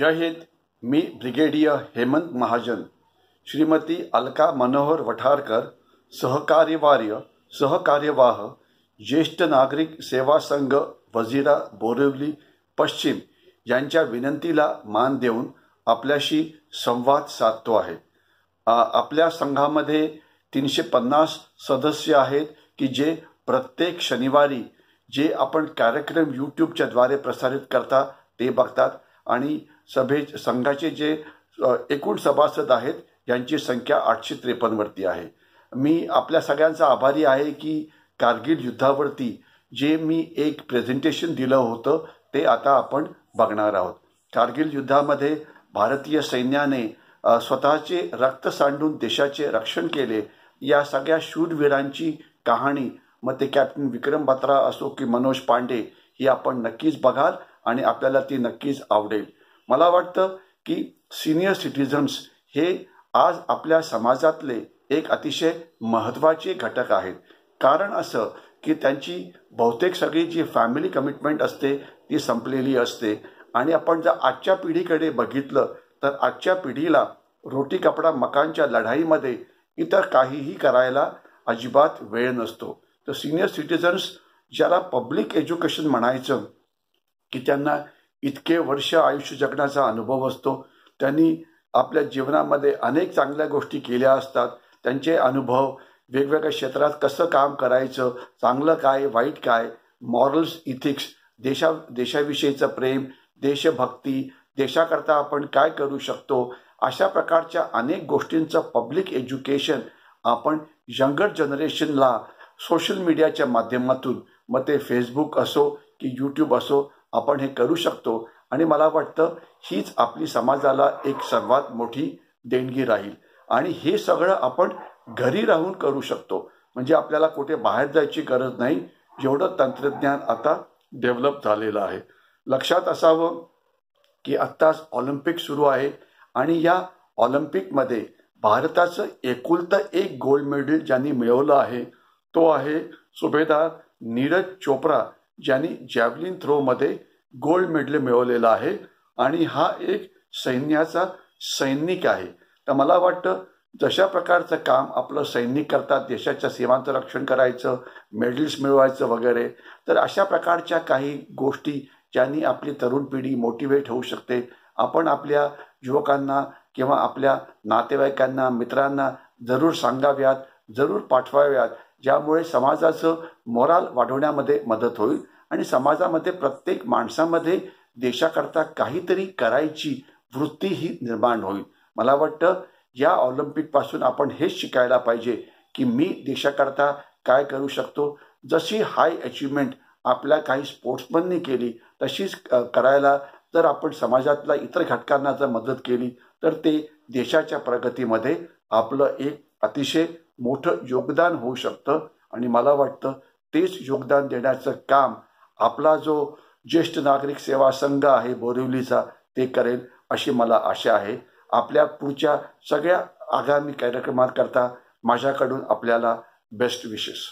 जय हिंद मी ब्रिगेडियर हेमंत महाजन श्रीमती अलका मनोहर वठारकर सहकार्यवार्य सहकार्यवाह ज्येष्ठ नागरिक सेवा संघ वजीरा बोरिवली पश्चिम यांच्या विनंतीला मान देऊन आपल्याशी संवाद साधतो आहे आपल्या संघामध्ये तीनशे पन्नास सदस्य आहेत की जे प्रत्येक शनिवारी जे आपण कार्यक्रम यूट्यूबच्याद्वारे प्रसारित करता ते बघतात आणि सभे संघाचे जे एकूण सभासद आहेत यांची संख्या आठशे त्रेपन्नवरती आहे मी आपल्या सगळ्यांचा आभारी आहे की कारगिल युद्धावरती जे मी एक प्रेझेंटेशन दिलं होतं ते आता आपण बघणार आहोत कारगिल युद्धामध्ये भारतीय सैन्याने स्वतःचे रक्त सांडून देशाचे रक्षण केले या सगळ्या शूरवीरांची कहाणी मग ते कॅप्टन विक्रम बत्रा असो की मनोज पांडे ही आपण नक्कीच बघाल आणि आपल्याला ती नक्कीच आवडेल मला वाटतं की सिनियर सिटीजन्स हे आज आपल्या समाजातले एक अतिशय महत्त्वाचे घटक आहेत कारण असं की त्यांची बहुतेक सगळी जी फॅमिली कमिटमेंट असते ती संपलेली असते आणि आपण जर आजच्या पिढीकडे बघितलं तर आजच्या पिढीला रोटी कपडा मकांच्या लढाईमध्ये इतर काहीही करायला अजिबात वेळ नसतो तर सिनियर सिटीजन्स ज्याला पब्लिक एज्युकेशन म्हणायचं की त्यांना इतके वर्ष आयुष्य जगण्याचा अनुभव असतो त्यांनी आपल्या जीवनामध्ये अनेक चांगल्या गोष्टी केल्या असतात त्यांचे अनुभव वेगवेगळ्या क्षेत्रात कसं काम करायचं चांगलं काय वाईट काय मॉरल्स इथिक्स देशा देशाविषयीचं प्रेम देशभक्ती देशाकरता आपण काय करू शकतो अशा प्रकारच्या अनेक गोष्टींचं पब्लिक एज्युकेशन आपण यंगर जनरेशनला सोशल मीडियाच्या माध्यमातून मग ते फेसबुक असो की यूट्यूब असो आपण हे करू शकतो आणि मला वाटतं हीच आपली समाजाला एक सर्वात मोठी देणगी राहील आणि हे सगळं आपण घरी राहून करू शकतो म्हणजे आपल्याला कुठे बाहेर जायची गरज नाही जेवढं तंत्रज्ञान आता डेव्हलप झालेलं आहे लक्षात असावं की आत्ताच ऑलिम्पिक सुरू आहे आणि या ऑलिम्पिकमध्ये भारताचं एकुलतं एक गोल्ड मेडल ज्यांनी मिळवलं आहे तो आहे सुभेदार नीरज चोप्रा ज्यांनी जॅव्हलिन थ्रोमध्ये गोल्ड मेडल मिळवलेलं आहे आणि हा एक सैन्याचा सैनिक आहे तर मला वाटतं जशा प्रकारचं काम आपलं सैनिक करतात देशाच्या सीमांचं रक्षण करायचं मेडल्स मिळवायचं वगैरे तर अशा प्रकारच्या काही गोष्टी ज्यांनी आपली तरुण पिढी मोटिवेट होऊ शकते आपण आपल्या युवकांना किंवा आपल्या नातेवाईकांना मित्रांना जरूर सांगाव्यात जरूर पाठवाव्यात ज्यामुळे समाजाचं मोराल वाढवण्यामध्ये मदत होईल आणि समाजामध्ये प्रत्येक माणसामध्ये देशाकरता काहीतरी करायची वृत्ती ही निर्माण होईल मला वाटतं या ऑलिम्पिकपासून आपण हेच शिकायला पाहिजे की मी देशाकरता काय करू शकतो जशी हाय अचीवमेंट आपल्या काही स्पोर्ट्समननी केली तशीच करायला जर आपण समाजातल्या इतर घटकांना जर मदत केली तर ते देशाच्या प्रगतीमध्ये आपलं एक अतिशय मोठं योगदान होऊ शकतं आणि मला वाटतं तेच योगदान देण्याचं काम आपला जो ज्येष्ठ नागरिक सेवा संघ आहे बोरिवलीचा ते करेल अशी मला आशा आहे आपल्या पुढच्या सगळ्या आगामी कार्यक्रमांकरता माझ्याकडून आपल्याला बेस्ट विशेष